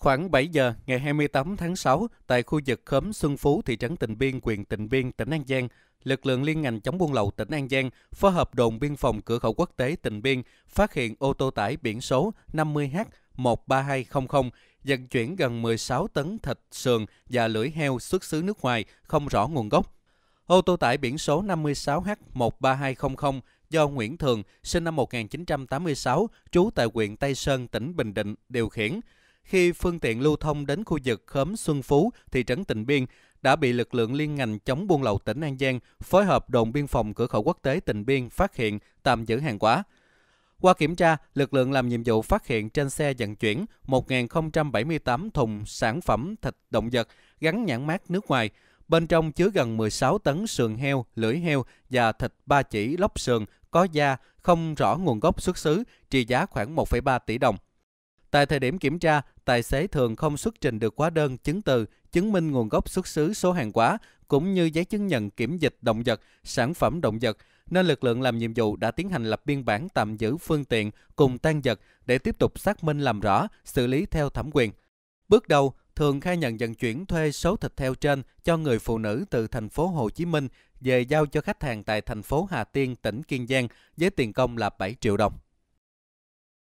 Khoảng 7 giờ ngày 28 tháng 6, tại khu vực khóm Xuân Phú, thị trấn Tịnh Biên, huyện Tịnh Biên, tỉnh An Giang, lực lượng liên ngành chống buôn lậu tỉnh An Giang phối hợp đồn biên phòng cửa khẩu quốc tế Tịnh Biên phát hiện ô tô tải biển số 50H 13200 vận chuyển gần 16 tấn thịt sườn và lưỡi heo xuất xứ nước ngoài không rõ nguồn gốc. Ô tô tải biển số 56H 13200 do Nguyễn Thường, sinh năm 1986, trú tại huyện Tây Sơn, tỉnh Bình Định, điều khiển, khi phương tiện lưu thông đến khu vực khóm Xuân Phú, thị trấn Tịnh Biên, đã bị lực lượng liên ngành chống buôn lậu tỉnh An Giang phối hợp đồn biên phòng cửa khẩu quốc tế Tịnh Biên phát hiện tạm giữ hàng hóa. Qua kiểm tra, lực lượng làm nhiệm vụ phát hiện trên xe vận chuyển 1.078 thùng sản phẩm thịt động vật gắn nhãn mát nước ngoài, bên trong chứa gần 16 tấn sườn heo, lưỡi heo và thịt ba chỉ lóc sườn có da không rõ nguồn gốc xuất xứ, trị giá khoảng 1,3 tỷ đồng. Tại thời điểm kiểm tra, tài xế thường không xuất trình được hóa đơn, chứng từ, chứng minh nguồn gốc xuất xứ số hàng hóa, cũng như giấy chứng nhận kiểm dịch động vật, sản phẩm động vật, nên lực lượng làm nhiệm vụ đã tiến hành lập biên bản tạm giữ phương tiện cùng tan vật để tiếp tục xác minh làm rõ, xử lý theo thẩm quyền. Bước đầu, Thường khai nhận vận chuyển thuê số thịt heo trên cho người phụ nữ từ thành phố Hồ Chí Minh về giao cho khách hàng tại thành phố Hà Tiên, tỉnh Kiên Giang với tiền công là 7 triệu đồng.